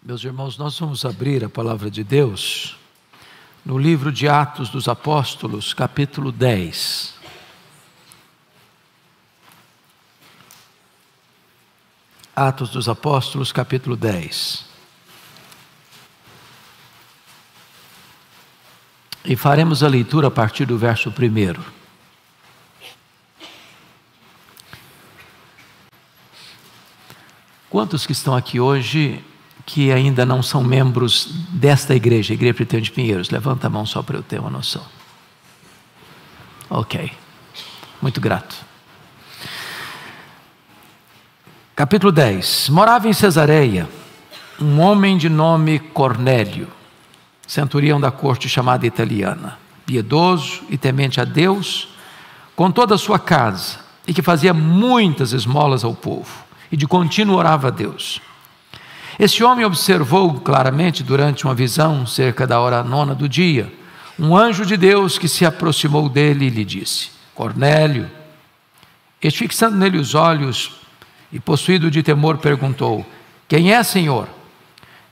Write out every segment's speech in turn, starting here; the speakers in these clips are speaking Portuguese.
Meus irmãos, nós vamos abrir a palavra de Deus no livro de Atos dos Apóstolos, capítulo 10. Atos dos Apóstolos, capítulo 10. E faremos a leitura a partir do verso 1. Quantos que estão aqui hoje que ainda não são membros desta igreja, Igreja Pretendo de Pinheiros? Levanta a mão só para eu ter uma noção. Ok. Muito grato. Capítulo 10. Morava em Cesareia um homem de nome Cornélio, centurião da corte chamada italiana, piedoso e temente a Deus, com toda a sua casa, e que fazia muitas esmolas ao povo, e de contínuo orava a Deus. Este homem observou claramente durante uma visão, cerca da hora nona do dia, um anjo de Deus que se aproximou dele e lhe disse: Cornélio. Este, fixando nele os olhos e possuído de temor, perguntou: Quem é, Senhor?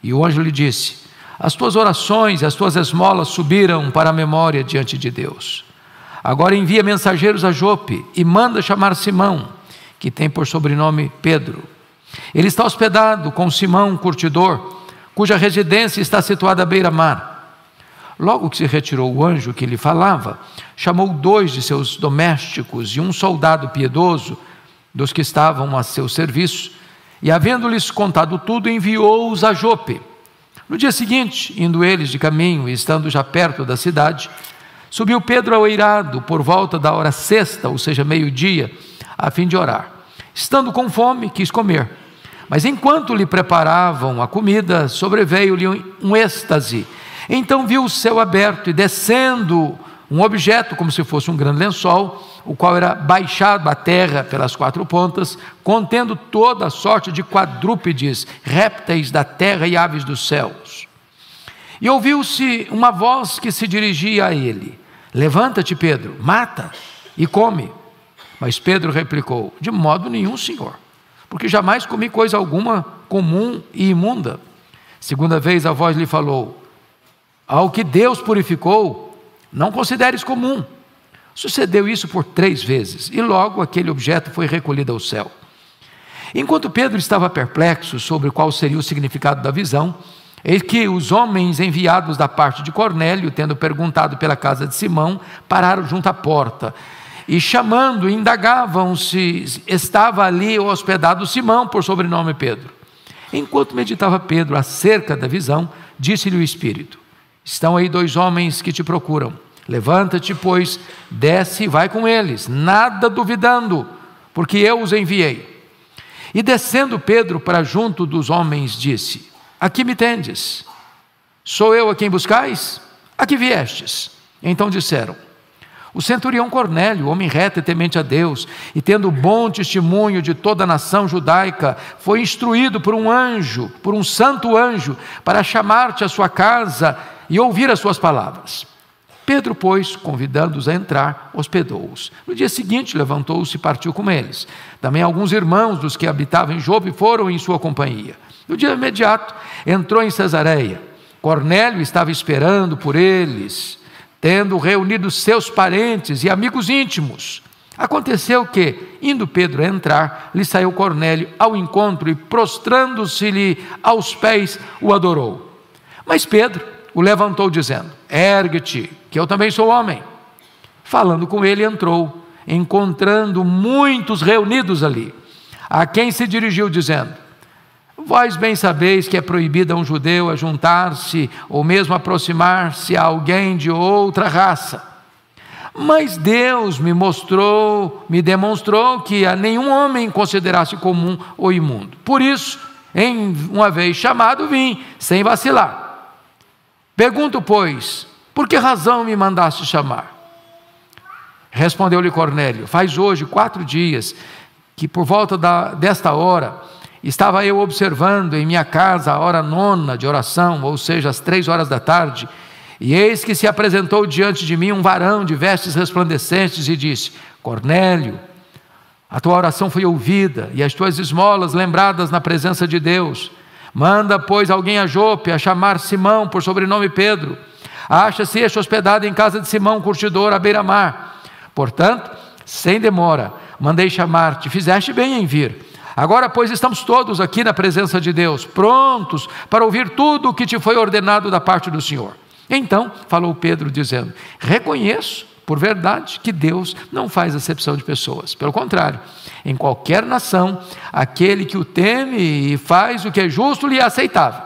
E o anjo lhe disse: As tuas orações, as tuas esmolas subiram para a memória diante de Deus. Agora envia mensageiros a Jope e manda chamar Simão, que tem por sobrenome Pedro. Ele está hospedado com Simão, curtidor, cuja residência está situada à beira-mar. Logo que se retirou o anjo que lhe falava, chamou dois de seus domésticos e um soldado piedoso, dos que estavam a seu serviço, e havendo-lhes contado tudo, enviou-os a Jope. No dia seguinte, indo eles de caminho e estando já perto da cidade, subiu Pedro ao eirado por volta da hora sexta, ou seja, meio-dia, a fim de orar. Estando com fome, quis comer. Mas enquanto lhe preparavam a comida, sobreveio-lhe um êxtase. Então viu o céu aberto e descendo um objeto, como se fosse um grande lençol, o qual era baixado à terra pelas quatro pontas, contendo toda a sorte de quadrúpedes, répteis da terra e aves dos céus. E ouviu-se uma voz que se dirigia a ele: Levanta-te, Pedro, mata e come. Mas Pedro replicou: De modo nenhum, senhor porque jamais comi coisa alguma comum e imunda. Segunda vez a voz lhe falou: Ao que Deus purificou, não consideres comum. Sucedeu isso por três vezes, e logo aquele objeto foi recolhido ao céu. Enquanto Pedro estava perplexo sobre qual seria o significado da visão, eis é que os homens enviados da parte de Cornélio, tendo perguntado pela casa de Simão, pararam junto à porta e chamando, indagavam se estava ali hospedado Simão, por sobrenome Pedro. Enquanto meditava Pedro acerca da visão, disse-lhe o Espírito: Estão aí dois homens que te procuram. Levanta-te, pois, desce e vai com eles, nada duvidando, porque eu os enviei. E descendo Pedro para junto dos homens, disse: Aqui me tendes. Sou eu a quem buscais? A que viestes? Então disseram: o centurião Cornélio, homem reto e temente a Deus, e tendo bom testemunho de toda a nação judaica, foi instruído por um anjo, por um santo anjo, para chamar-te à sua casa e ouvir as suas palavras. Pedro, pois, convidando-os a entrar, hospedou-os. No dia seguinte, levantou-se e partiu com eles. Também alguns irmãos dos que habitavam em Jope foram em sua companhia. No dia imediato, entrou em Cesareia. Cornélio estava esperando por eles tendo reunido seus parentes e amigos íntimos. Aconteceu que, indo Pedro entrar, lhe saiu Cornélio ao encontro e, prostrando-se-lhe aos pés, o adorou. Mas Pedro o levantou, dizendo: Ergue-te, que eu também sou homem. Falando com ele, entrou, encontrando muitos reunidos ali, a quem se dirigiu, dizendo: Vós bem sabeis que é proibido a um judeu a juntar-se ou mesmo aproximar-se a alguém de outra raça. Mas Deus me mostrou, me demonstrou que a nenhum homem considerasse comum ou imundo. Por isso, em uma vez chamado, vim, sem vacilar. Pergunto, pois, por que razão me mandaste chamar? Respondeu-lhe Cornélio: Faz hoje quatro dias que, por volta da, desta hora, Estava eu observando em minha casa a hora nona de oração, ou seja, às três horas da tarde, e eis que se apresentou diante de mim um varão de vestes resplandecentes e disse: Cornélio, a tua oração foi ouvida e as tuas esmolas lembradas na presença de Deus. Manda, pois, alguém a Jope a chamar Simão por sobrenome Pedro. Acha-se este hospedado em casa de Simão, curtidor, à beira-mar. Portanto, sem demora, mandei chamar-te, fizeste bem em vir Agora, pois, estamos todos aqui na presença de Deus, prontos para ouvir tudo o que te foi ordenado da parte do Senhor. Então, falou Pedro, dizendo: Reconheço, por verdade, que Deus não faz acepção de pessoas. Pelo contrário, em qualquer nação, aquele que o teme e faz o que é justo lhe é aceitável.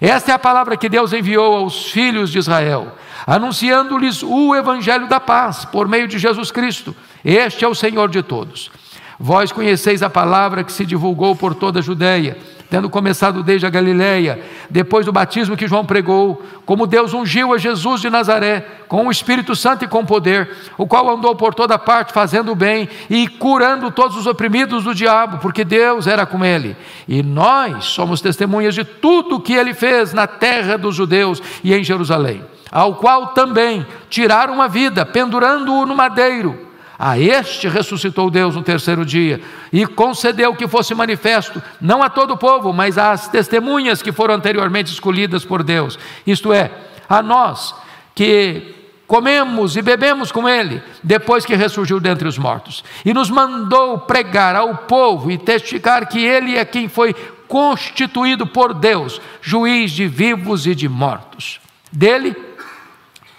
Esta é a palavra que Deus enviou aos filhos de Israel, anunciando-lhes o evangelho da paz por meio de Jesus Cristo. Este é o Senhor de todos. Vós conheceis a palavra que se divulgou por toda a Judéia, tendo começado desde a Galiléia, depois do batismo que João pregou, como Deus ungiu a Jesus de Nazaré, com o Espírito Santo e com poder, o qual andou por toda parte fazendo o bem e curando todos os oprimidos do diabo, porque Deus era com ele. E nós somos testemunhas de tudo o que ele fez na terra dos judeus e em Jerusalém, ao qual também tiraram a vida, pendurando-o no madeiro a ah, este ressuscitou Deus no terceiro dia e concedeu que fosse manifesto, não a todo o povo, mas às testemunhas que foram anteriormente escolhidas por Deus, isto é, a nós que comemos e bebemos com ele, depois que ressurgiu dentre os mortos, e nos mandou pregar ao povo e testificar que ele é quem foi constituído por Deus, juiz de vivos e de mortos. Dele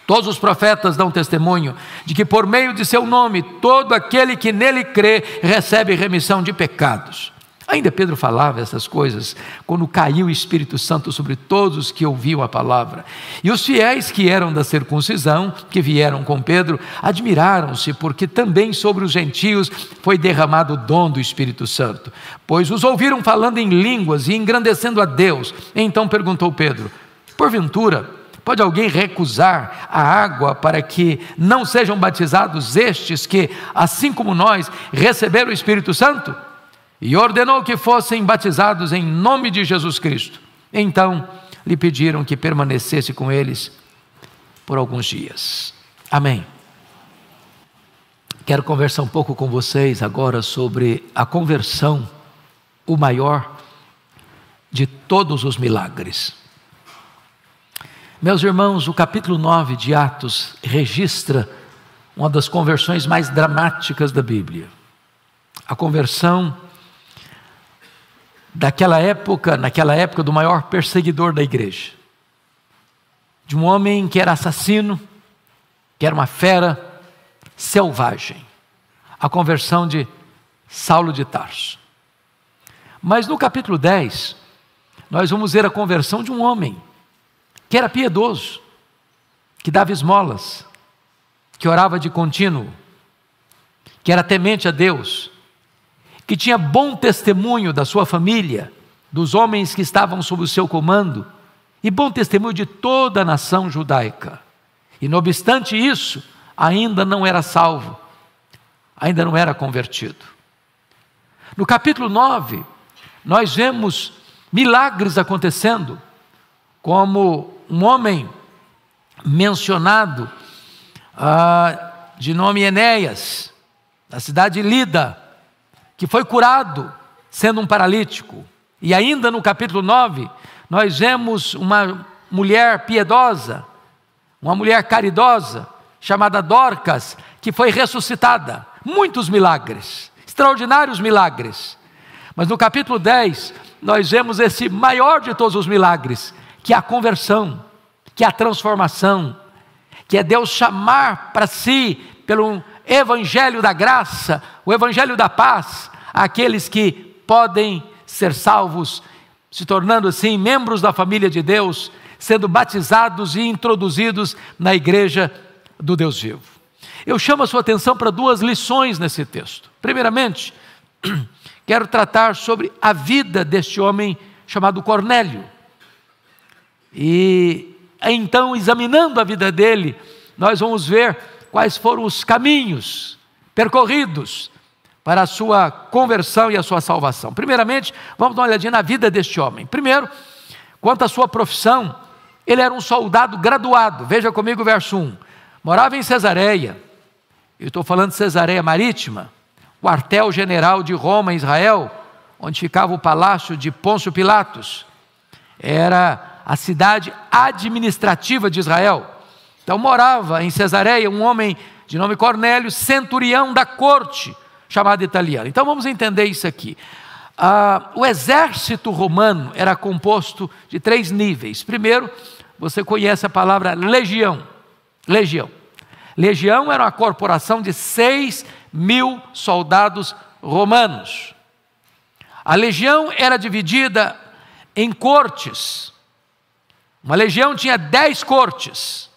Todos os profetas dão testemunho de que, por meio de seu nome, todo aquele que nele crê recebe remissão de pecados. Ainda Pedro falava essas coisas quando caiu o Espírito Santo sobre todos os que ouviam a palavra. E os fiéis que eram da circuncisão, que vieram com Pedro, admiraram-se, porque também sobre os gentios foi derramado o dom do Espírito Santo, pois os ouviram falando em línguas e engrandecendo a Deus. Então perguntou Pedro: Porventura, Pode alguém recusar a água para que não sejam batizados estes que, assim como nós, receberam o Espírito Santo? E ordenou que fossem batizados em nome de Jesus Cristo. Então lhe pediram que permanecesse com eles por alguns dias. Amém. Quero conversar um pouco com vocês agora sobre a conversão, o maior de todos os milagres. Meus irmãos, o capítulo 9 de Atos registra uma das conversões mais dramáticas da Bíblia. A conversão daquela época, naquela época do maior perseguidor da igreja. De um homem que era assassino, que era uma fera selvagem. A conversão de Saulo de Tarso. Mas no capítulo 10, nós vamos ver a conversão de um homem que era piedoso, que dava esmolas, que orava de contínuo, que era temente a Deus, que tinha bom testemunho da sua família, dos homens que estavam sob o seu comando, e bom testemunho de toda a nação judaica. E não obstante isso, ainda não era salvo, ainda não era convertido. No capítulo 9, nós vemos milagres acontecendo, como um homem mencionado, ah, de nome Enéas, da cidade de Lida, que foi curado sendo um paralítico. E ainda no capítulo 9, nós vemos uma mulher piedosa, uma mulher caridosa, chamada Dorcas, que foi ressuscitada. Muitos milagres, extraordinários milagres. Mas no capítulo 10, nós vemos esse maior de todos os milagres, que é a conversão, que é a transformação, que é Deus chamar para si, pelo evangelho da graça, o evangelho da paz, aqueles que podem ser salvos, se tornando assim membros da família de Deus, sendo batizados e introduzidos na igreja do Deus vivo. Eu chamo a sua atenção para duas lições nesse texto. Primeiramente, quero tratar sobre a vida deste homem chamado Cornélio. E então, examinando a vida dele, nós vamos ver quais foram os caminhos percorridos para a sua conversão e a sua salvação. Primeiramente, vamos dar uma olhadinha na vida deste homem. Primeiro, quanto à sua profissão, ele era um soldado graduado. Veja comigo o verso 1. Morava em Cesareia, eu estou falando de Cesareia Marítima, quartel-general de Roma, Israel, onde ficava o palácio de Pôncio Pilatos. Era a cidade administrativa de Israel. Então morava em Cesareia um homem de nome Cornélio, centurião da corte, chamado italiano. Então vamos entender isso aqui. Ah, o exército romano era composto de três níveis. Primeiro, você conhece a palavra legião. Legião. Legião era uma corporação de 6 mil soldados romanos. A legião era dividida em cortes, uma legião tinha dez cortes.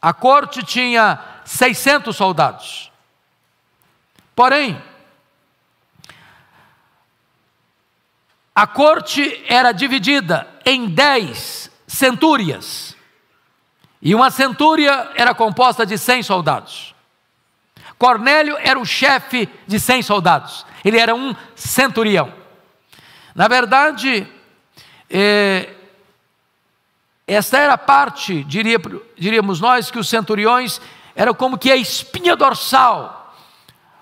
A corte tinha 600 soldados. Porém, a corte era dividida em dez centúrias. E uma centúria era composta de 100 soldados. Cornélio era o chefe de 100 soldados. Ele era um centurião. Na verdade, eh, esta era a parte, diria, diríamos nós, que os centuriões eram como que a espinha dorsal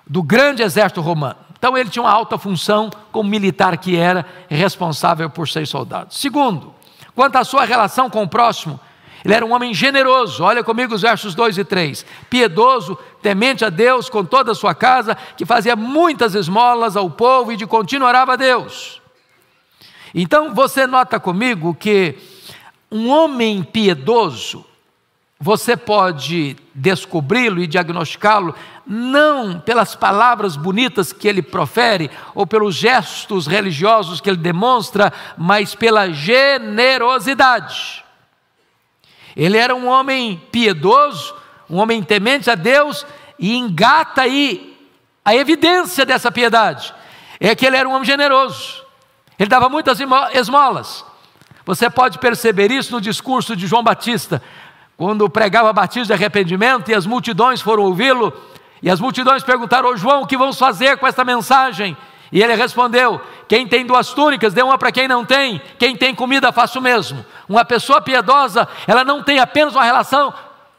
do grande exército romano. Então ele tinha uma alta função como militar que era, responsável por seis soldados. Segundo, quanto à sua relação com o próximo, ele era um homem generoso, olha comigo os versos 2 e 3. Piedoso, temente a Deus com toda a sua casa, que fazia muitas esmolas ao povo e de continuarava a Deus. Então você nota comigo que um homem piedoso, você pode descobri-lo e diagnosticá-lo não pelas palavras bonitas que ele profere ou pelos gestos religiosos que ele demonstra, mas pela generosidade. Ele era um homem piedoso, um homem temente a Deus e engata aí a evidência dessa piedade. É que ele era um homem generoso. Ele dava muitas esmolas. Você pode perceber isso no discurso de João Batista, quando pregava batismo de arrependimento e as multidões foram ouvi-lo, e as multidões perguntaram: João, o que vamos fazer com esta mensagem? E ele respondeu: Quem tem duas túnicas, dê uma para quem não tem. Quem tem comida, faça o mesmo. Uma pessoa piedosa, ela não tem apenas uma relação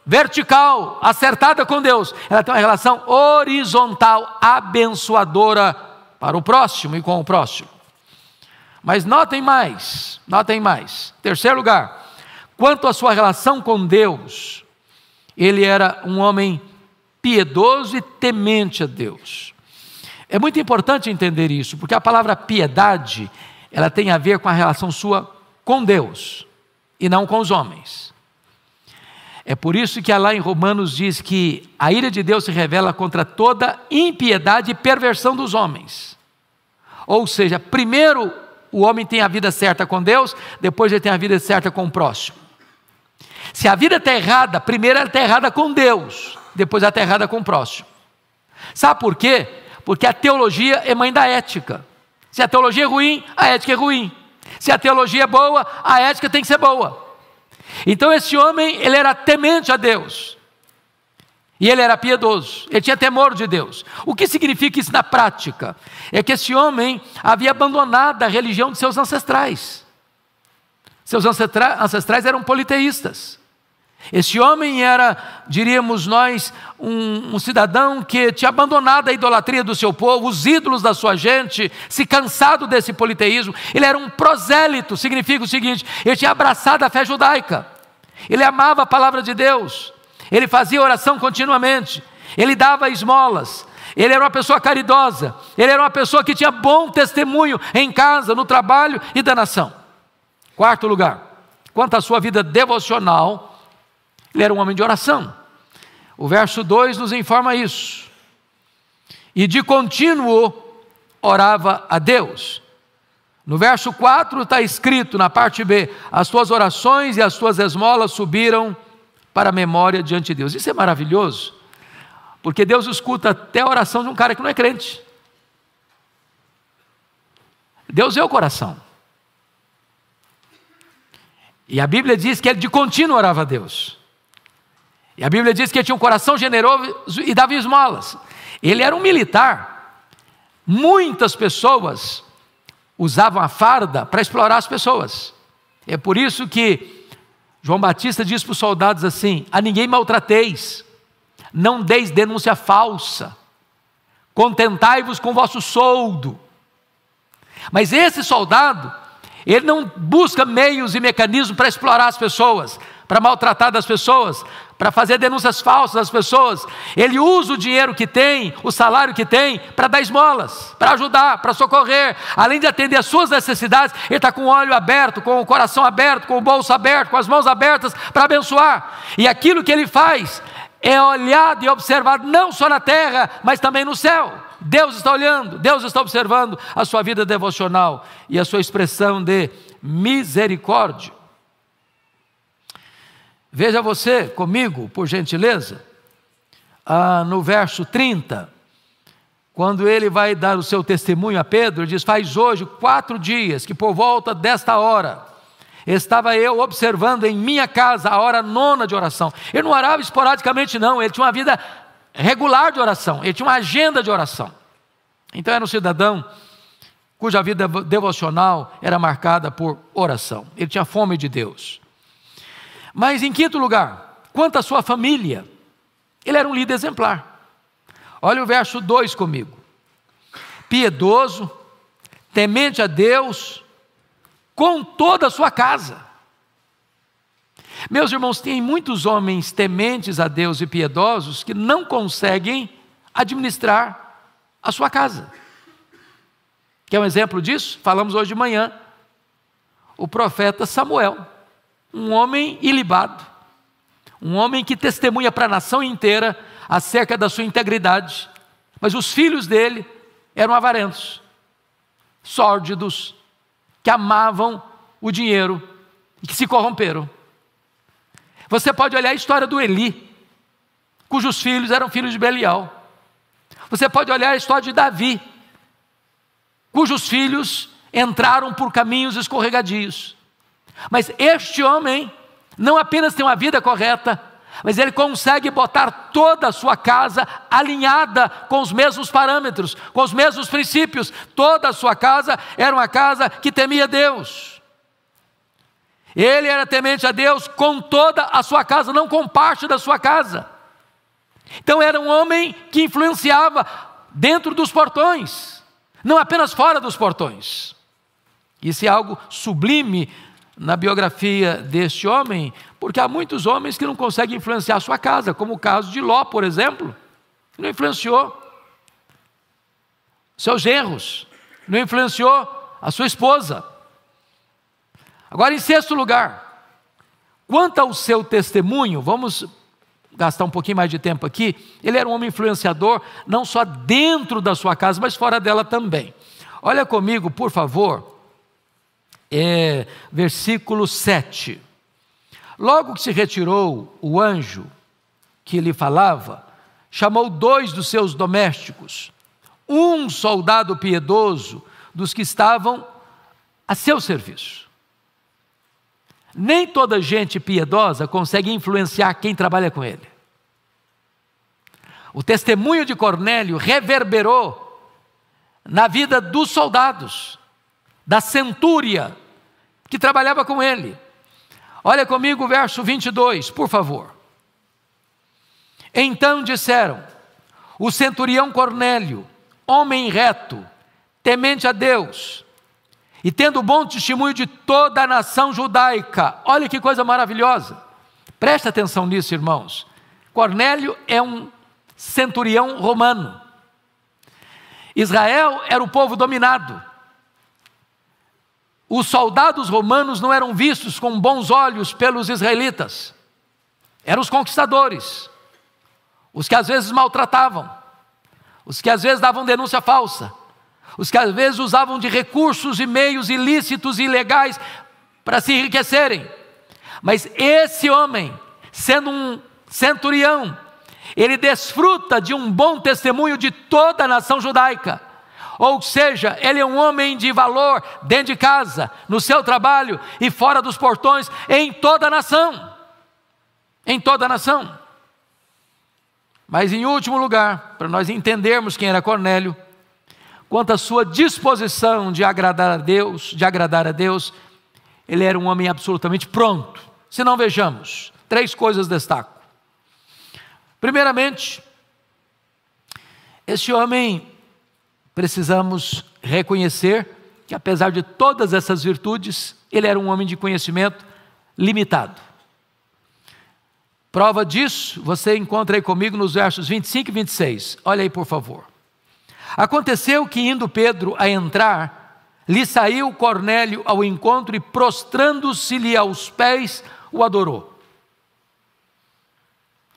vertical, acertada com Deus, ela tem uma relação horizontal, abençoadora para o próximo e com o próximo. Mas notem mais, notem mais. Terceiro lugar, quanto à sua relação com Deus, ele era um homem piedoso e temente a Deus. É muito importante entender isso, porque a palavra piedade, ela tem a ver com a relação sua com Deus e não com os homens. É por isso que lá em Romanos diz que a ira de Deus se revela contra toda impiedade e perversão dos homens. Ou seja, primeiro o homem tem a vida certa com Deus, depois ele tem a vida certa com o próximo. Se a vida está errada, primeiro ela está errada com Deus, depois ela está errada com o próximo. Sabe por quê? Porque a teologia é mãe da ética. Se a teologia é ruim, a ética é ruim. Se a teologia é boa, a ética tem que ser boa. Então esse homem, ele era temente a Deus. E ele era piedoso, ele tinha temor de Deus. O que significa isso na prática? É que esse homem havia abandonado a religião de seus ancestrais. Seus ancestrais eram politeístas. Esse homem era, diríamos nós, um, um, cidadão que tinha abandonado a idolatria do seu povo, os ídolos da sua gente, se cansado desse politeísmo. Ele era um prosélito, significa o seguinte: ele tinha abraçado a fé judaica, ele amava a palavra de Deus, ele fazia oração continuamente, ele dava esmolas, ele era uma pessoa caridosa, ele era uma pessoa que tinha bom testemunho em casa, no trabalho e da nação. Quarto lugar, quanto à sua vida devocional, ele era um homem de oração. O verso 2 nos informa isso. E de contínuo orava a Deus. No verso 4 está escrito, na parte B: As suas orações e as suas esmolas subiram para a memória diante de Deus. Isso é maravilhoso, porque Deus escuta até a oração de um cara que não é crente. Deus é o coração. E a Bíblia diz que ele de contínuo orava a Deus. E a Bíblia diz que ele tinha um coração generoso e dava esmolas. Ele era um militar. Muitas pessoas usavam a farda para explorar as pessoas. É por isso que João Batista diz para os soldados assim: A ninguém maltrateis, não deis denúncia falsa, contentai-vos com vosso soldo. Mas esse soldado, ele não busca meios e mecanismos para explorar as pessoas para maltratar das pessoas, para fazer denúncias falsas às pessoas. Ele usa o dinheiro que tem, o salário que tem, para dar esmolas, para ajudar, para socorrer. Além de atender às suas necessidades, ele está com o olho aberto, com o coração aberto, com o bolso aberto, com as mãos abertas para abençoar. E aquilo que ele faz é olhado e observado não só na terra, mas também no céu. Deus está olhando, Deus está observando a sua vida devocional e a sua expressão de misericórdia. Veja você comigo, por gentileza, ah, no verso 30, quando ele vai dar o seu testemunho a Pedro, diz: Faz hoje quatro dias que por volta desta hora estava eu observando em minha casa a hora nona de oração. Ele não orava esporadicamente, não, ele tinha uma vida regular de oração, ele tinha uma agenda de oração. Então era um cidadão cuja vida devocional era marcada por oração, ele tinha fome de Deus. Mas em quinto lugar, quanto à sua família, ele era um líder exemplar. Olha o verso 2 comigo. Piedoso, temente a Deus, com toda a sua casa. Meus irmãos, tem muitos homens tementes a Deus e piedosos que não conseguem administrar a sua casa. Quer um exemplo disso? Falamos hoje de manhã. O profeta Samuel um homem ilibado, um homem que testemunha para a nação inteira acerca da sua integridade, mas os filhos dele eram avarentos, sórdidos, que amavam o dinheiro e que se corromperam. Você pode olhar a história do Eli, cujos filhos eram filhos de Belial. Você pode olhar a história de Davi, cujos filhos entraram por caminhos escorregadios. Mas este homem não apenas tem uma vida correta, mas ele consegue botar toda a sua casa alinhada com os mesmos parâmetros, com os mesmos princípios. Toda a sua casa era uma casa que temia Deus. Ele era temente a Deus com toda a sua casa, não com parte da sua casa. Então era um homem que influenciava dentro dos portões, não apenas fora dos portões. Isso é algo sublime na biografia deste homem, porque há muitos homens que não conseguem influenciar a sua casa, como o caso de Ló, por exemplo, que não influenciou seus erros, não influenciou a sua esposa. Agora, em sexto lugar, quanto ao seu testemunho, vamos gastar um pouquinho mais de tempo aqui, ele era um homem influenciador, não só dentro da sua casa, mas fora dela também. Olha comigo, por favor, é, versículo 7. Logo que se retirou o anjo que lhe falava, chamou dois dos seus domésticos, um soldado piedoso dos que estavam a seu serviço. Nem toda gente piedosa consegue influenciar quem trabalha com ele. O testemunho de Cornélio reverberou na vida dos soldados, da centúria que trabalhava com ele. Olha comigo o verso 22, por favor. Então disseram: O centurião Cornélio, homem reto, temente a Deus, e tendo bom testemunho de toda a nação judaica. Olha que coisa maravilhosa. Presta atenção nisso, irmãos. Cornélio é um centurião romano. Israel era o povo dominado os soldados romanos não eram vistos com bons olhos pelos israelitas. Eram os conquistadores, os que às vezes maltratavam, os que às vezes davam denúncia falsa, os que às vezes usavam de recursos e meios ilícitos e ilegais para se enriquecerem. Mas esse homem, sendo um centurião, ele desfruta de um bom testemunho de toda a nação judaica. Ou seja, ele é um homem de valor dentro de casa, no seu trabalho e fora dos portões, em toda a nação. Em toda a nação. Mas em último lugar, para nós entendermos quem era Cornélio, quanto à sua disposição de agradar a Deus, de agradar a Deus, ele era um homem absolutamente pronto. Se não vejamos, três coisas destaco. Primeiramente, este homem precisamos reconhecer que, apesar de todas essas virtudes, ele era um homem de conhecimento limitado. Prova disso você encontra aí comigo nos versos 25 e 26. Olha aí, por favor. Aconteceu que, indo Pedro a entrar, lhe saiu Cornélio ao encontro e, prostrando-se-lhe aos pés, o adorou.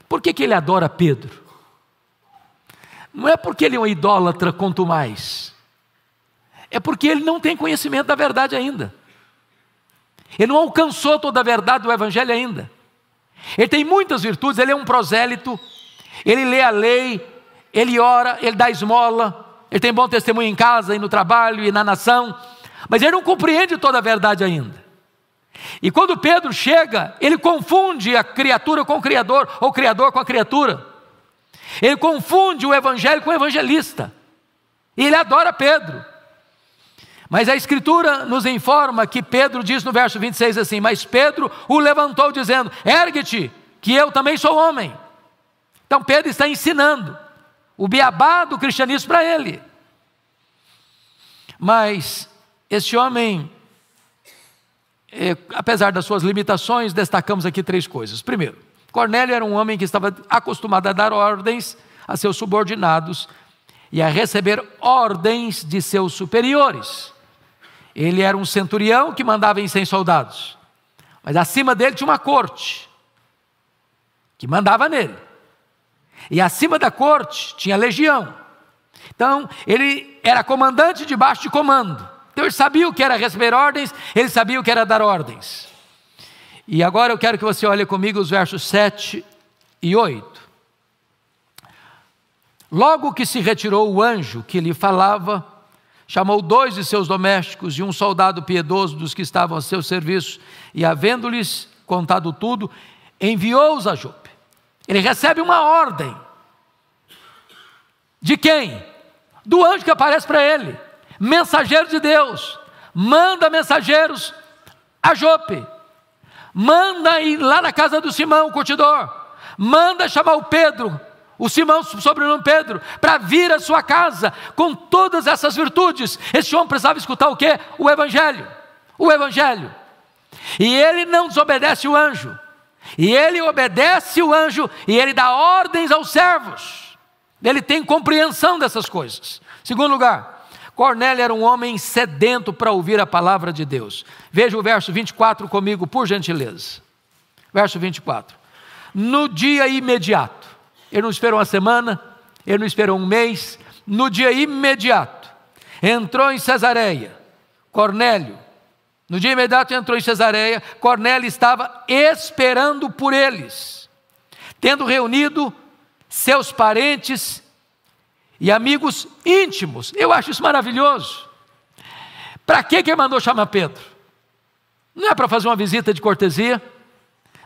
Por que, que ele adora Pedro? Não é porque ele é um idólatra, quanto mais. É porque ele não tem conhecimento da verdade ainda. Ele não alcançou toda a verdade do Evangelho ainda. Ele tem muitas virtudes, ele é um prosélito, ele lê a lei, ele ora, ele dá esmola, ele tem bom testemunho em casa e no trabalho e na nação, mas ele não compreende toda a verdade ainda. E quando Pedro chega, ele confunde a criatura com o Criador, ou o Criador com a criatura. Ele confunde o evangelho com o evangelista. E ele adora Pedro. Mas a Escritura nos informa que Pedro diz no verso 26 assim: Mas Pedro o levantou, dizendo: Ergue-te, que eu também sou homem. Então Pedro está ensinando o beabá do cristianismo para ele. Mas esse homem, eh, apesar das suas limitações, destacamos aqui três coisas. Primeiro, Cornélio era um homem que estava acostumado a dar ordens a seus subordinados e a receber ordens de seus superiores. Ele era um centurião que mandava em 100 soldados, mas acima dele tinha uma corte que mandava nele. E acima da corte tinha legião. Então, ele era comandante debaixo de comando. Então, ele sabia o que era receber ordens, ele sabia o que era dar ordens. E agora eu quero que você olhe comigo os versos 7 e 8. Logo que se retirou o anjo que lhe falava, chamou dois de seus domésticos e um soldado piedoso dos que estavam a seu serviço, e havendo-lhes contado tudo, enviou-os a Jope. Ele recebe uma ordem. De quem? Do anjo que aparece para ele, mensageiro de Deus. Manda mensageiros a Jope manda ir lá na casa do Simão, o curtidor, manda chamar o Pedro, o Simão, sobrenome Pedro, para vir à sua casa com todas essas virtudes. Esse homem precisava escutar o quê? O Evangelho. O Evangelho. E ele não desobedece o anjo. E ele obedece o anjo e ele dá ordens aos servos. Ele tem compreensão dessas coisas. Segundo lugar, Cornélio era um homem sedento para ouvir a palavra de Deus. Veja o verso 24 comigo, por gentileza. Verso 24. No dia imediato, ele não esperou uma semana, ele não esperou um mês, no dia imediato, entrou em Cesareia, Cornélio. No dia imediato entrou em Cesareia, Cornélio estava esperando por eles, tendo reunido seus parentes e amigos íntimos. Eu acho isso maravilhoso. Para que que mandou chamar Pedro? Não é para fazer uma visita de cortesia,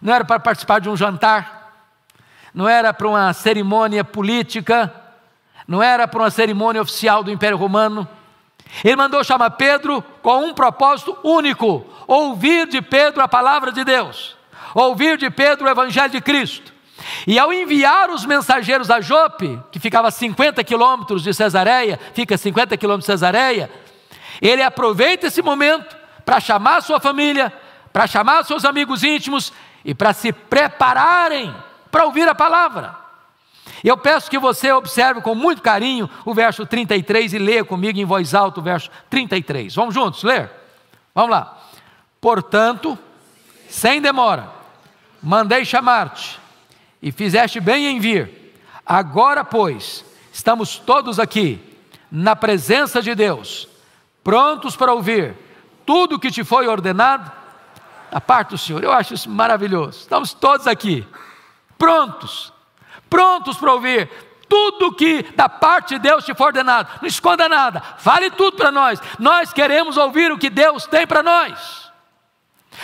não era para participar de um jantar, não era para uma cerimônia política, não era para uma cerimônia oficial do Império Romano. Ele mandou chamar Pedro com um propósito único: ouvir de Pedro a palavra de Deus, ouvir de Pedro o Evangelho de Cristo. E ao enviar os mensageiros a Jope, que ficava a 50 quilômetros de Cesareia, fica 50 quilômetros de Cesareia, ele aproveita esse momento para chamar sua família, para chamar seus amigos íntimos e para se prepararem para ouvir a palavra. Eu peço que você observe com muito carinho o verso 33 e leia comigo em voz alta o verso 33. Vamos juntos ler? Vamos lá. Portanto, sem demora, mandei chamar-te e fizeste bem em vir. Agora, pois, estamos todos aqui, na presença de Deus, prontos para ouvir tudo o que te foi ordenado A parte do Senhor. Eu acho isso maravilhoso. Estamos todos aqui, prontos, prontos para ouvir tudo que da parte de Deus te foi ordenado. Não esconda nada, fale tudo para nós. Nós queremos ouvir o que Deus tem para nós.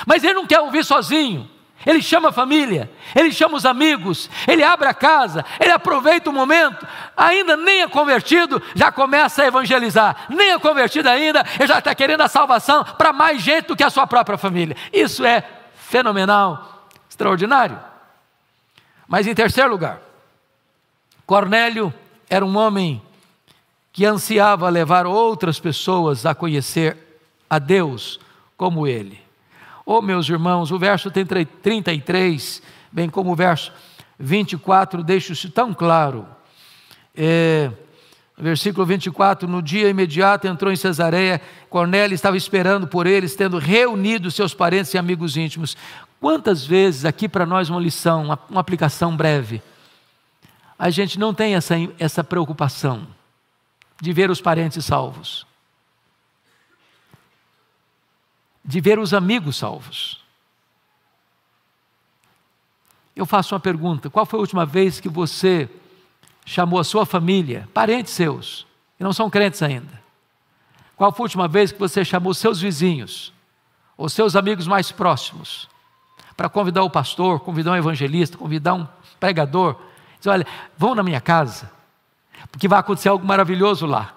Mas Ele não quer ouvir sozinho. Ele chama a família, ele chama os amigos, ele abre a casa, ele aproveita o momento. Ainda nem é convertido, já começa a evangelizar. Nem é convertido ainda, ele já está querendo a salvação para mais gente do que a sua própria família. Isso é fenomenal, extraordinário. Mas em terceiro lugar, Cornélio era um homem que ansiava levar outras pessoas a conhecer a Deus como ele. Oh, meus irmãos, o verso 33, bem como o verso 24, deixa isso tão claro. É, versículo 24: No dia imediato entrou em Cesareia, Cornélio estava esperando por eles, tendo reunido seus parentes e amigos íntimos. Quantas vezes aqui para nós uma lição, uma, uma aplicação breve? A gente não tem essa, essa preocupação de ver os parentes salvos. de ver os amigos salvos. Eu faço uma pergunta: qual foi a última vez que você chamou a sua família, parentes seus, que não são crentes ainda? Qual foi a última vez que você chamou seus vizinhos ou seus amigos mais próximos para convidar o pastor, convidar um evangelista, convidar um pregador? Diz: olha, vão na minha casa, porque vai acontecer algo maravilhoso lá.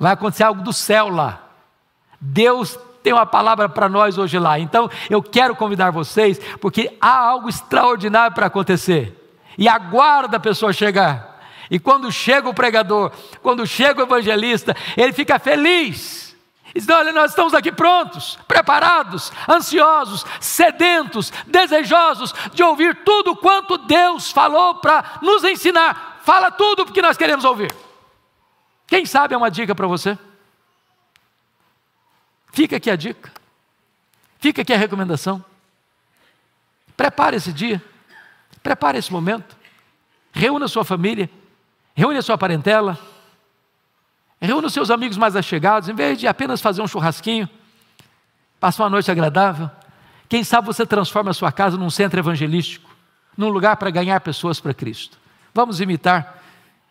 Vai acontecer algo do céu lá. Deus tem uma palavra para nós hoje lá. Então, eu quero convidar vocês, porque há algo extraordinário para acontecer. E aguarda a pessoa chegar. E quando chega o pregador, quando chega o evangelista, ele fica feliz. Diz: olha, nós estamos aqui prontos, preparados, ansiosos, sedentos, desejosos de ouvir tudo quanto Deus falou para nos ensinar. Fala tudo porque nós queremos ouvir. Quem sabe é uma dica para você? Fica aqui a dica. Fica aqui a recomendação. Prepare esse dia. Prepare esse momento. Reúna sua família. Reúna sua parentela. Reúna os seus amigos mais achegados. Em vez de apenas fazer um churrasquinho, passar uma noite agradável. Quem sabe você transforma a sua casa num centro evangelístico, num lugar para ganhar pessoas para Cristo. Vamos imitar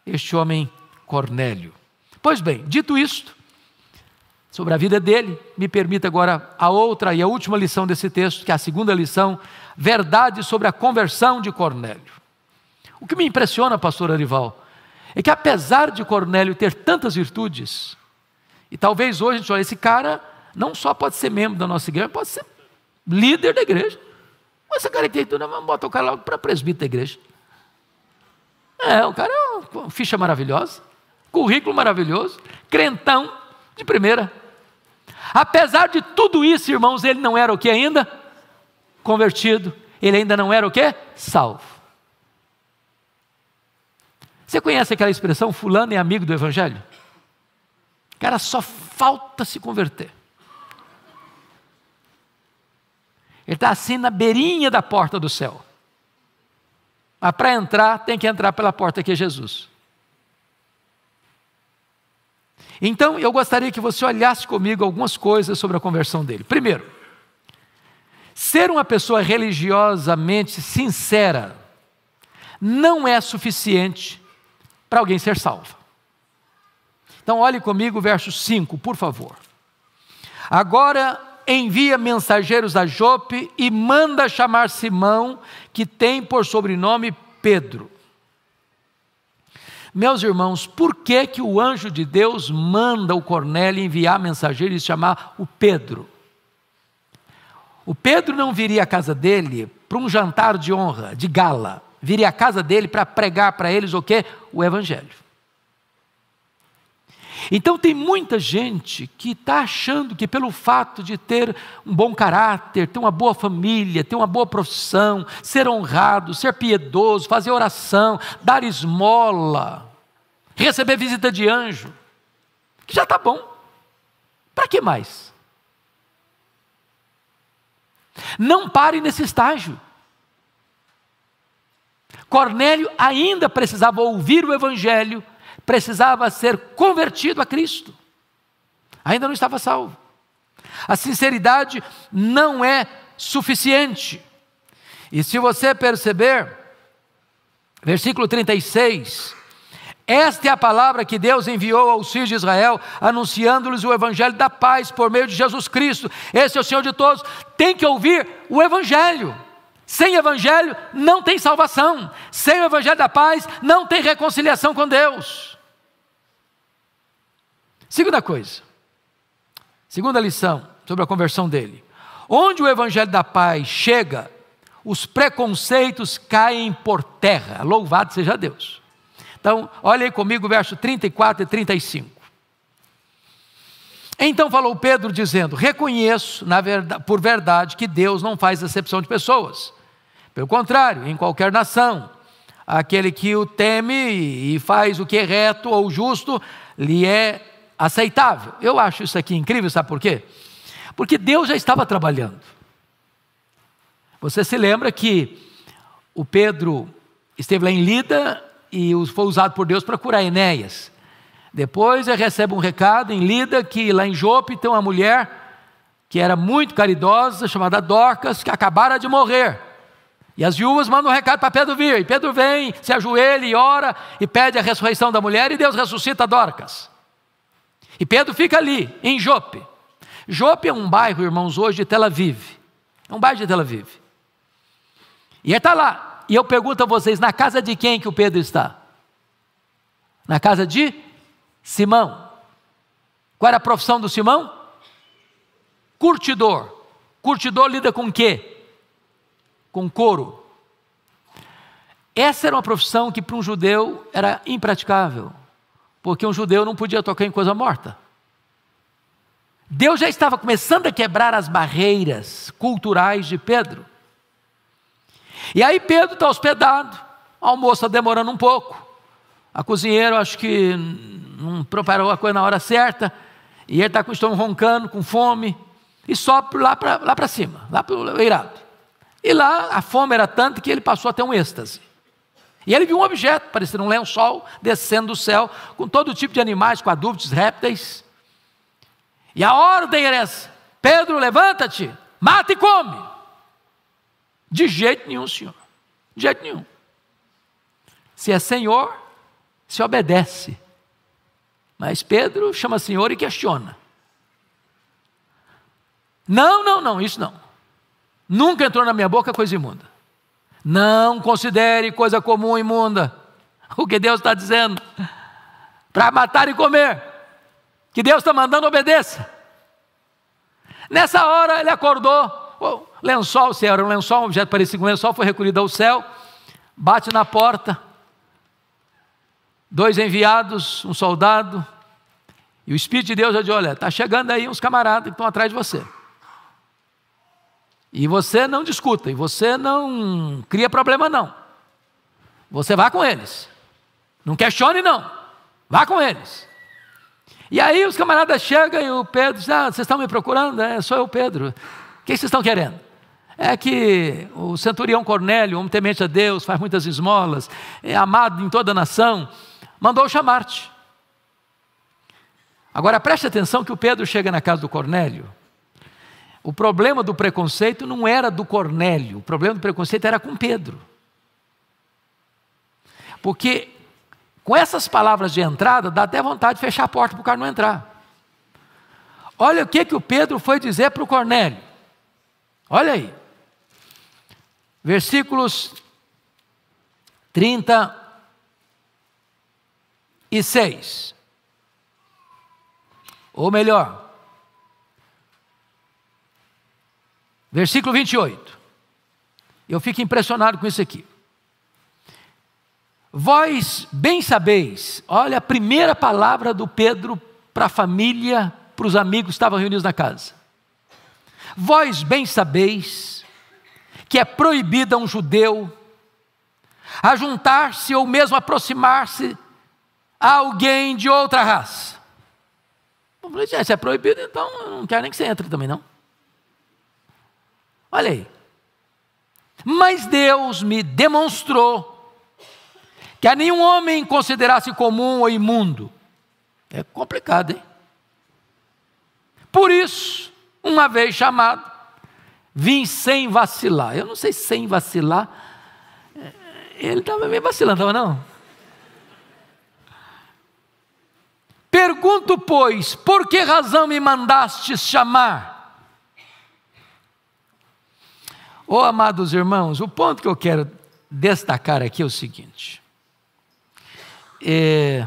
este homem Cornélio. Pois bem, dito isto, sobre a vida dele, me permita agora a outra e a última lição desse texto, que é a segunda lição, verdade sobre a conversão de Cornélio. O que me impressiona, pastor Arival, é que apesar de Cornélio ter tantas virtudes, e talvez hoje a gente olha, esse cara não só pode ser membro da nossa igreja, pode ser líder da igreja. esse cara tem tudo, vamos botar o cara logo para presbítero da igreja. É, o cara é uma ficha maravilhosa, currículo maravilhoso, crentão de primeira. Apesar de tudo isso, irmãos, ele não era o que ainda? Convertido. Ele ainda não era o que? Salvo. Você conhece aquela expressão, fulano é amigo do evangelho? Cara, só falta se converter. Ele está assim na beirinha da porta do céu. Mas para entrar, tem que entrar pela porta que é Jesus. Então, eu gostaria que você olhasse comigo algumas coisas sobre a conversão dele. Primeiro, ser uma pessoa religiosamente sincera não é suficiente para alguém ser salvo. Então, olhe comigo o verso 5, por favor. Agora envia mensageiros a Jope e manda chamar Simão, que tem por sobrenome Pedro. Meus irmãos, por que que o anjo de Deus manda o Cornélio enviar mensageiro e chamar o Pedro? O Pedro não viria à casa dele para um jantar de honra, de gala. Viria à casa dele para pregar para eles o quê? O evangelho. Então tem muita gente que está achando que pelo fato de ter um bom caráter, ter uma boa família, ter uma boa profissão, ser honrado, ser piedoso, fazer oração, dar esmola, receber visita de anjo, que já está bom. Para que mais? Não pare nesse estágio. Cornélio ainda precisava ouvir o evangelho precisava ser convertido a Cristo. Ainda não estava salvo. A sinceridade não é suficiente. E se você perceber, versículo 36, esta é a palavra que Deus enviou aos filhos de Israel, anunciando-lhes o evangelho da paz por meio de Jesus Cristo. Esse é o Senhor de todos. Tem que ouvir o evangelho. Sem evangelho não tem salvação. Sem o evangelho da paz não tem reconciliação com Deus. Segunda coisa. Segunda lição sobre a conversão dele. Onde o evangelho da paz chega, os preconceitos caem por terra. Louvado seja Deus. Então, olhe aí comigo o verso 34 e 35. Então falou Pedro dizendo: "Reconheço, verdade, por verdade, que Deus não faz exceção de pessoas, pelo contrário, em qualquer nação, aquele que o teme e faz o que é reto ou justo, lhe é aceitável. Eu acho isso aqui incrível, sabe por quê? Porque Deus já estava trabalhando. Você se lembra que o Pedro esteve lá em Lida e foi usado por Deus para curar Enéas. Depois ele recebe um recado em Lida que lá em Jope tem uma mulher que era muito caridosa, chamada Dorcas, que acabara de morrer. E as viúvas mandam um recado para Pedro vir. E Pedro vem, se ajoelha e ora e pede a ressurreição da mulher e Deus ressuscita Dorcas. E Pedro fica ali, em Jope. Jope é um bairro, irmãos, hoje de Tel Aviv. É um bairro de Tel Aviv. E ele está lá. E eu pergunto a vocês: na casa de quem que o Pedro está? Na casa de Simão. Qual era é a profissão do Simão? Curtidor. Curtidor lida com o quê? com couro. Essa era uma profissão que para um judeu era impraticável, porque um judeu não podia tocar em coisa morta. Deus já estava começando a quebrar as barreiras culturais de Pedro. E aí Pedro está hospedado, almoço está demorando um pouco. A cozinheira acho que não preparou a coisa na hora certa, e ele está com o estômago roncando, com fome, e só lá para lá cima, lá para o eirado. E lá a fome era tanta que ele passou até um êxtase. E ele viu um objeto, parecendo um lençol, descendo do céu, com todo tipo de animais, quadrúpedes, répteis. E a ordem era essa: Pedro, levanta-te, mata e come. De jeito nenhum, senhor. De jeito nenhum. Se é senhor, se obedece. Mas Pedro chama senhor e questiona. Não, não, não, isso não. Nunca entrou na minha boca coisa imunda. Não considere coisa comum imunda. O que Deus está dizendo? Para matar e comer. Que Deus está mandando obedeça. Nessa hora ele acordou. O lençol, se era um lençol, um objeto parecido com um lençol, foi recolhido ao céu. Bate na porta. Dois enviados, um soldado. E o Espírito de Deus já diz: Olha, está chegando aí uns camaradas que estão atrás de você. E você não discuta, e você não cria problema, não. Você vá com eles. Não questione, não. Vá com eles. E aí os camaradas chegam e o Pedro diz: Ah, vocês estão me procurando? É, sou eu, Pedro. O que vocês estão querendo? É que o centurião Cornélio, homem temente a Deus, faz muitas esmolas, é amado em toda a nação, mandou chamar-te. Agora preste atenção que o Pedro chega na casa do Cornélio o problema do preconceito não era do Cornélio, o problema do preconceito era com Pedro. Porque com essas palavras de entrada, dá até vontade de fechar a porta para o cara não entrar. Olha o que, que o Pedro foi dizer para o Cornélio. Olha aí. Versículos e 6. Ou melhor, Versículo 28. Eu fico impressionado com isso aqui. Vós bem sabeis, olha a primeira palavra do Pedro para a família, para os amigos que estavam reunidos na casa. Vós bem sabeis que é proibido a um judeu ajuntar-se ou mesmo aproximar-se a alguém de outra raça. Gente, se é proibido, então não quero nem que você entre também, não. Olha aí. Mas Deus me demonstrou que a nenhum homem considerasse comum ou imundo. É complicado, hein? Por isso, uma vez chamado, vim sem vacilar. Eu não sei sem vacilar. É, ele estava meio vacilando, estava não? Pergunto, pois, por que razão me mandastes chamar? Oh, amados irmãos, o ponto que eu quero destacar aqui é o seguinte: é,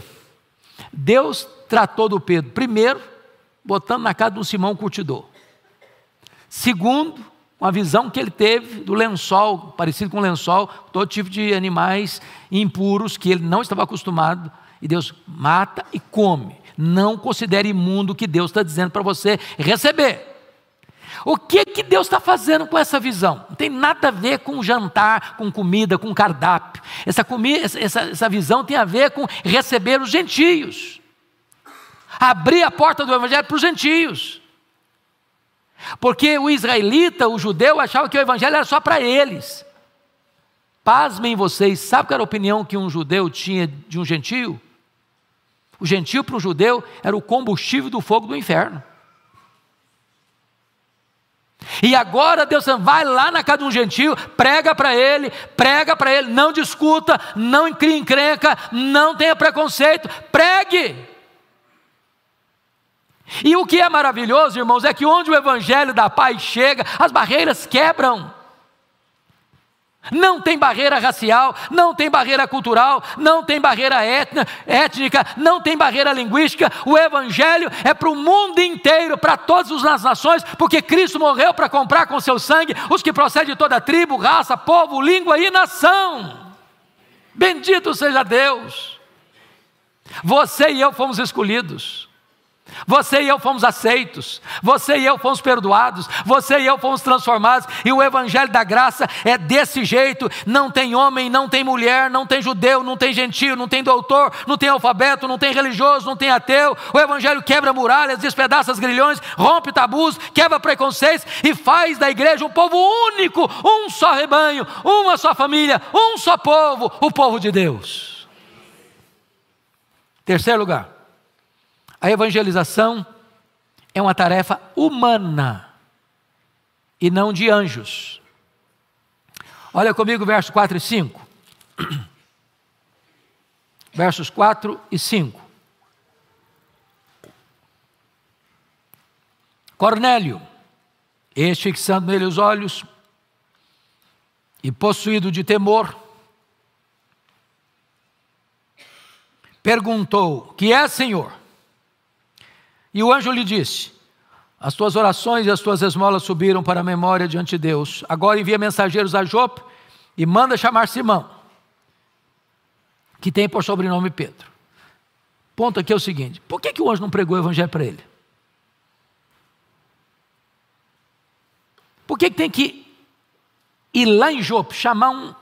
Deus tratou do Pedro, primeiro, botando na casa de um Simão curtidor, segundo, com a visão que ele teve do lençol, parecido com lençol, todo tipo de animais impuros que ele não estava acostumado, e Deus mata e come. Não considere imundo o que Deus está dizendo para você receber. O que que Deus está fazendo com essa visão? Não tem nada a ver com jantar, com comida, com cardápio. Essa, essa, essa visão tem a ver com receber os gentios, abrir a porta do evangelho para os gentios. Porque o israelita, o judeu, achava que o evangelho era só para eles. Pasmem vocês, sabe qual era a opinião que um judeu tinha de um gentio? O gentio para o judeu era o combustível do fogo do inferno. E agora Deus vai lá na casa de um gentio, prega para ele, prega para ele, não discuta, não crie encrenca, não tenha preconceito, pregue. E o que é maravilhoso, irmãos, é que onde o evangelho da paz chega, as barreiras quebram. Não tem barreira racial, não tem barreira cultural, não tem barreira étnica, não tem barreira linguística. O Evangelho é para o mundo inteiro, para todas as nações, porque Cristo morreu para comprar com seu sangue os que procedem de toda tribo, raça, povo, língua e nação. Bendito seja Deus! Você e eu fomos escolhidos. Você e eu fomos aceitos, você e eu fomos perdoados, você e eu fomos transformados, e o Evangelho da Graça é desse jeito: não tem homem, não tem mulher, não tem judeu, não tem gentio, não tem doutor, não tem alfabeto, não tem religioso, não tem ateu. O Evangelho quebra muralhas, despedaça as grilhões, rompe tabus, quebra preconceitos e faz da igreja um povo único, um só rebanho, uma só família, um só povo, o povo de Deus. Terceiro lugar a evangelização é uma tarefa humana e não de anjos. Olha comigo verso 4 e 5. Versos 4 e 5. Cornélio, este fixando nele os olhos e possuído de temor, perguntou: Que é, Senhor? E o anjo lhe disse: As tuas orações e as tuas esmolas subiram para a memória diante de Deus. Agora envia mensageiros a Jope e manda chamar Simão, que tem por sobrenome Pedro. Ponto aqui é o seguinte: por que, que o anjo não pregou o evangelho para ele? Por que, que tem que ir lá em Jope chamar um,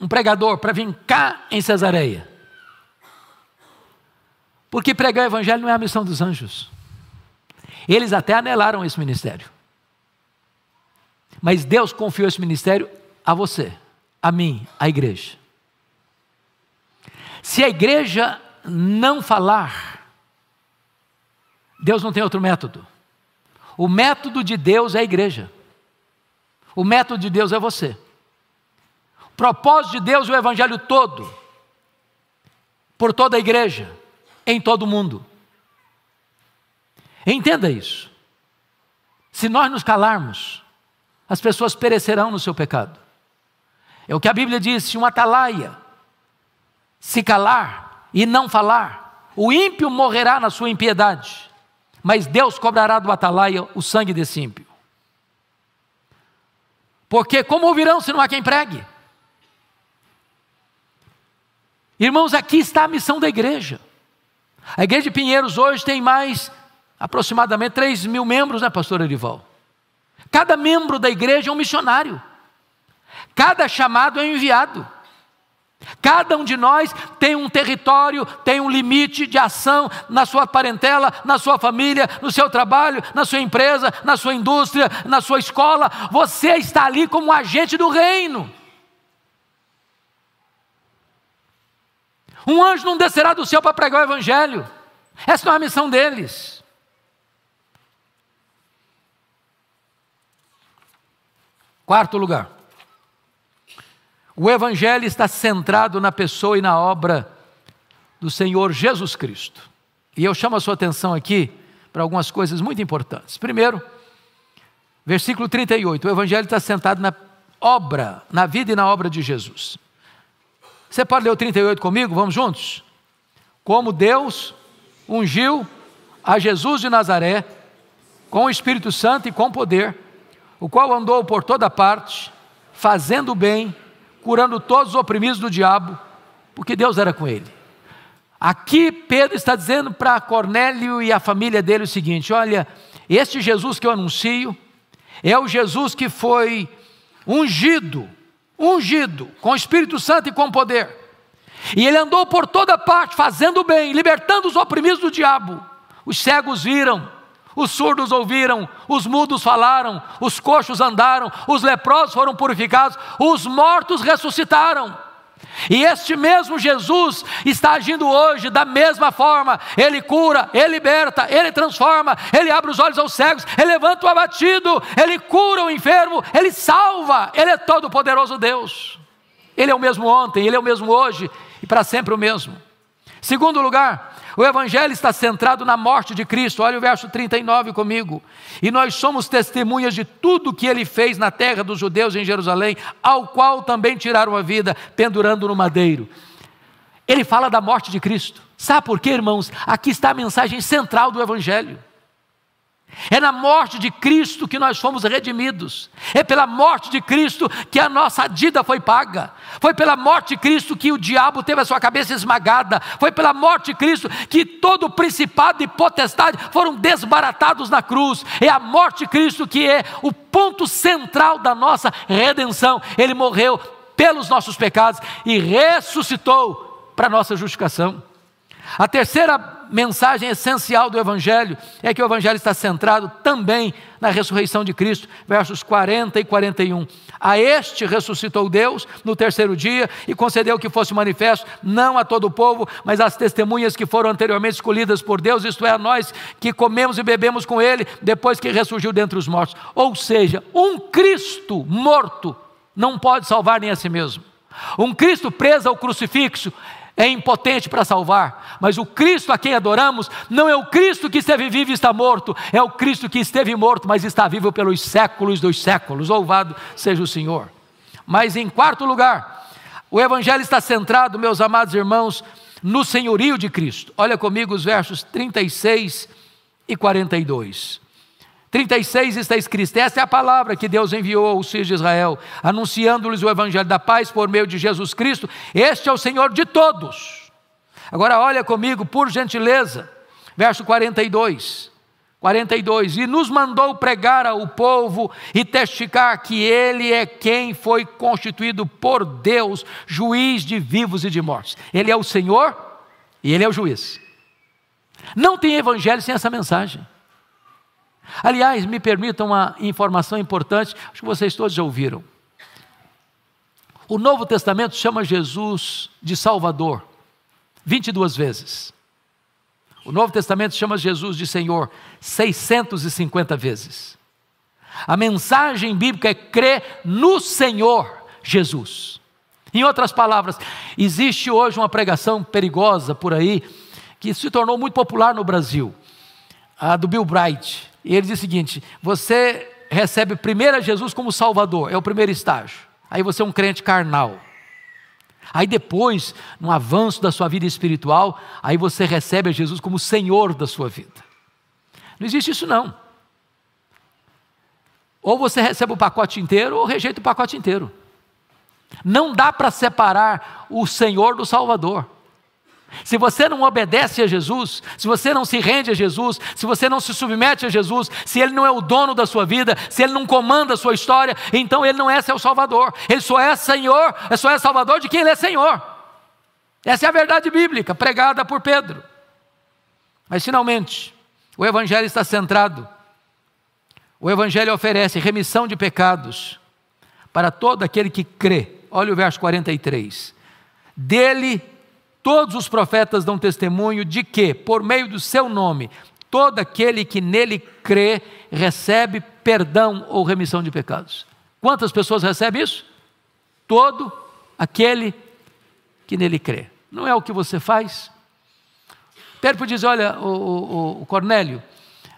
um pregador para vir cá em Cesareia? Porque pregar o evangelho não é a missão dos anjos. Eles até anelaram esse ministério. Mas Deus confiou esse ministério a você, a mim, à igreja. Se a igreja não falar, Deus não tem outro método. O método de Deus é a igreja. O método de Deus é você. O propósito de Deus é o evangelho todo, por toda a igreja, em todo o mundo. Entenda isso. Se nós nos calarmos, as pessoas perecerão no seu pecado. É o que a Bíblia diz: se um atalaia se calar e não falar, o ímpio morrerá na sua impiedade, mas Deus cobrará do atalaia o sangue desse ímpio. Porque como ouvirão se não há quem pregue? Irmãos, aqui está a missão da igreja. A igreja de Pinheiros hoje tem mais aproximadamente 3 mil membros, né, pastor Erival? Cada membro da igreja é um missionário, cada chamado é um enviado. Cada um de nós tem um território, tem um limite de ação na sua parentela, na sua família, no seu trabalho, na sua empresa, na sua indústria, na sua escola. Você está ali como um agente do reino. Um anjo não descerá do céu para pregar o evangelho. Essa não é a missão deles. Quarto lugar, o Evangelho está centrado na pessoa e na obra do Senhor Jesus Cristo. E eu chamo a sua atenção aqui para algumas coisas muito importantes. Primeiro, versículo 38, o Evangelho está centrado na obra, na vida e na obra de Jesus. Você pode ler o 38 comigo? Vamos juntos? Como Deus ungiu a Jesus de Nazaré com o Espírito Santo e com poder o qual andou por toda parte, fazendo o bem, curando todos os oprimidos do diabo, porque Deus era com ele. Aqui Pedro está dizendo para Cornélio e a família dele o seguinte: olha, este Jesus que eu anuncio é o Jesus que foi ungido, ungido com o Espírito Santo e com poder. E ele andou por toda parte fazendo o bem, libertando os oprimidos do diabo. Os cegos viram, os surdos ouviram, os mudos falaram, os coxos andaram, os leprosos foram purificados, os mortos ressuscitaram. E este mesmo Jesus está agindo hoje da mesma forma: Ele cura, Ele liberta, Ele transforma, Ele abre os olhos aos cegos, Ele levanta o abatido, Ele cura o enfermo, Ele salva, Ele é todo-poderoso Deus. Ele é o mesmo ontem, Ele é o mesmo hoje e para sempre o mesmo. Segundo lugar, o Evangelho está centrado na morte de Cristo, olha o verso 39 comigo. E nós somos testemunhas de tudo que ele fez na terra dos judeus em Jerusalém, ao qual também tiraram a vida, pendurando no madeiro. Ele fala da morte de Cristo. Sabe por quê, irmãos? Aqui está a mensagem central do Evangelho. É na morte de Cristo que nós fomos redimidos. É pela morte de Cristo que a nossa dívida foi paga. Foi pela morte de Cristo que o diabo teve a sua cabeça esmagada. Foi pela morte de Cristo que todo o principado e potestade foram desbaratados na cruz. É a morte de Cristo que é o ponto central da nossa redenção. Ele morreu pelos nossos pecados e ressuscitou para a nossa justificação. A terceira mensagem essencial do Evangelho é que o Evangelho está centrado também na ressurreição de Cristo, versos 40 e 41. A este ressuscitou Deus no terceiro dia e concedeu que fosse manifesto, não a todo o povo, mas às testemunhas que foram anteriormente escolhidas por Deus, isto é, a nós que comemos e bebemos com Ele depois que ressurgiu dentre os mortos. Ou seja, um Cristo morto não pode salvar nem a si mesmo. Um Cristo preso ao crucifixo é impotente para salvar, mas o Cristo a quem adoramos não é o Cristo que esteve vivo e está morto, é o Cristo que esteve morto, mas está vivo pelos séculos dos séculos. Louvado seja o Senhor. Mas em quarto lugar, o Evangelho está centrado, meus amados irmãos, no senhorio de Cristo. Olha comigo os versos 36 e 42. 36 está escrito: Esta é a palavra que Deus enviou aos filhos de Israel, anunciando-lhes o evangelho da paz por meio de Jesus Cristo. Este é o Senhor de todos. Agora olha comigo, por gentileza, verso 42. 42 E nos mandou pregar ao povo e testificar que ele é quem foi constituído por Deus, juiz de vivos e de mortos. Ele é o Senhor e ele é o juiz. Não tem evangelho sem essa mensagem. Aliás, me permitam uma informação importante, acho que vocês todos já ouviram. O Novo Testamento chama Jesus de Salvador 22 vezes. O Novo Testamento chama Jesus de Senhor 650 vezes. A mensagem bíblica é crer no Senhor Jesus. Em outras palavras, existe hoje uma pregação perigosa por aí que se tornou muito popular no Brasil a do Bill Bright. E ele diz o seguinte: você recebe primeiro a Jesus como Salvador, é o primeiro estágio. Aí você é um crente carnal. Aí depois, no avanço da sua vida espiritual, aí você recebe a Jesus como Senhor da sua vida. Não existe isso não. Ou você recebe o pacote inteiro ou rejeita o pacote inteiro. Não dá para separar o Senhor do Salvador. Se você não obedece a Jesus, se você não se rende a Jesus, se você não se submete a Jesus, se Ele não é o dono da sua vida, se Ele não comanda a sua história, então Ele não é seu Salvador. Ele só é Senhor, é só é Salvador de quem Ele é Senhor. Essa é a verdade bíblica pregada por Pedro. Mas finalmente, o Evangelho está centrado. O Evangelho oferece remissão de pecados para todo aquele que crê. Olha o verso 43. Dele Todos os profetas dão testemunho de que, por meio do seu nome, todo aquele que nele crê recebe perdão ou remissão de pecados. Quantas pessoas recebem isso? Todo aquele que nele crê. Não é o que você faz? Pedro diz: Olha, o, o, o Cornélio,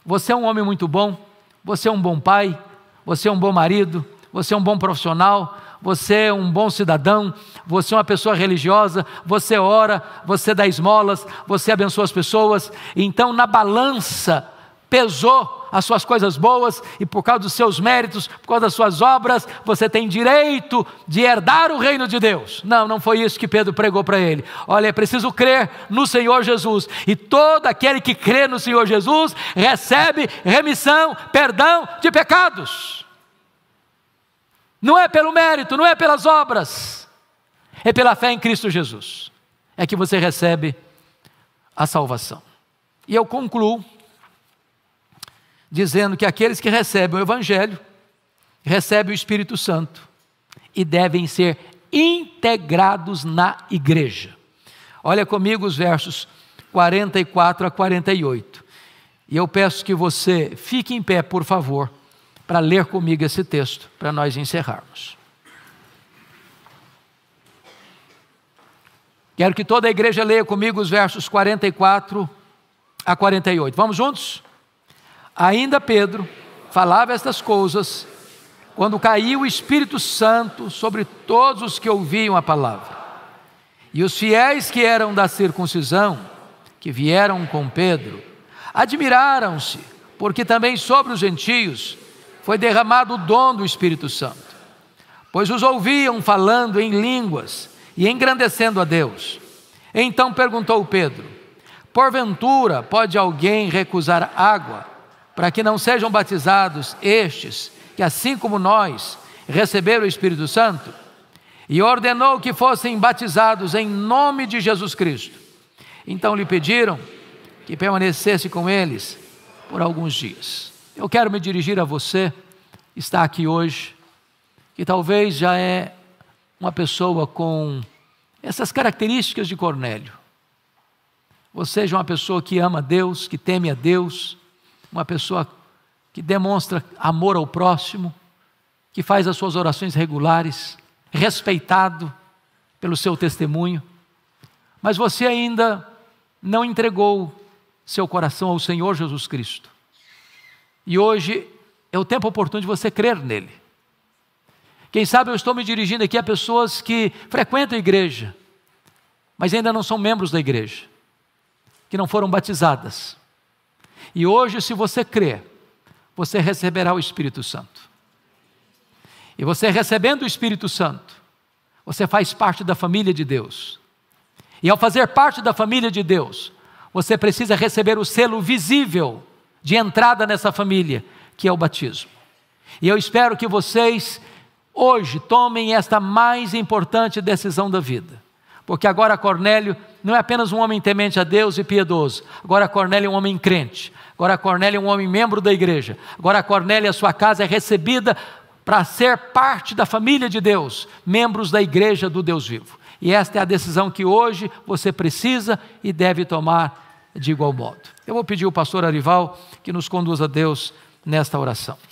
você é um homem muito bom, você é um bom pai, você é um bom marido, você é um bom profissional, você é um bom cidadão, você é uma pessoa religiosa, você ora, você dá esmolas, você abençoa as pessoas. Então, na balança, pesou as suas coisas boas e por causa dos seus méritos, por causa das suas obras, você tem direito de herdar o reino de Deus. Não, não foi isso que Pedro pregou para ele. Olha, é preciso crer no Senhor Jesus. E todo aquele que crê no Senhor Jesus recebe remissão, perdão de pecados. Não é pelo mérito, não é pelas obras, é pela fé em Cristo Jesus. É que você recebe a salvação. E eu concluo dizendo que aqueles que recebem o Evangelho recebem o Espírito Santo e devem ser integrados na igreja. Olha comigo os versos 44 a 48. E eu peço que você fique em pé, por favor para ler comigo esse texto, para nós encerrarmos. Quero que toda a igreja leia comigo os versos 44 a 48. Vamos juntos? Ainda Pedro falava estas coisas quando caiu o Espírito Santo sobre todos os que ouviam a palavra. E os fiéis que eram da circuncisão, que vieram com Pedro, admiraram-se, porque também sobre os gentios foi derramado o dom do Espírito Santo, pois os ouviam falando em línguas e engrandecendo a Deus. Então perguntou Pedro: Porventura pode alguém recusar água para que não sejam batizados estes que, assim como nós, receberam o Espírito Santo? E ordenou que fossem batizados em nome de Jesus Cristo. Então lhe pediram que permanecesse com eles por alguns dias. Eu quero me dirigir a você, que está aqui hoje, que talvez já é uma pessoa com essas características de Cornélio. Você seja é uma pessoa que ama Deus, que teme a Deus, uma pessoa que demonstra amor ao próximo, que faz as suas orações regulares, respeitado pelo seu testemunho, mas você ainda não entregou seu coração ao Senhor Jesus Cristo. E hoje é o tempo oportuno de você crer nele. Quem sabe eu estou me dirigindo aqui a pessoas que frequentam a igreja, mas ainda não são membros da igreja, que não foram batizadas. E hoje, se você crer, você receberá o Espírito Santo. E você recebendo o Espírito Santo, você faz parte da família de Deus. E ao fazer parte da família de Deus, você precisa receber o selo visível de entrada nessa família, que é o batismo. E eu espero que vocês hoje tomem esta mais importante decisão da vida. Porque agora Cornélio não é apenas um homem temente a Deus e piedoso. Agora Cornélio é um homem crente. Agora Cornélio é um homem membro da igreja. Agora Cornélio, a sua casa é recebida para ser parte da família de Deus, membros da igreja do Deus vivo. E esta é a decisão que hoje você precisa e deve tomar de igual modo. Eu vou pedir ao pastor Arival que nos conduza a Deus nesta oração.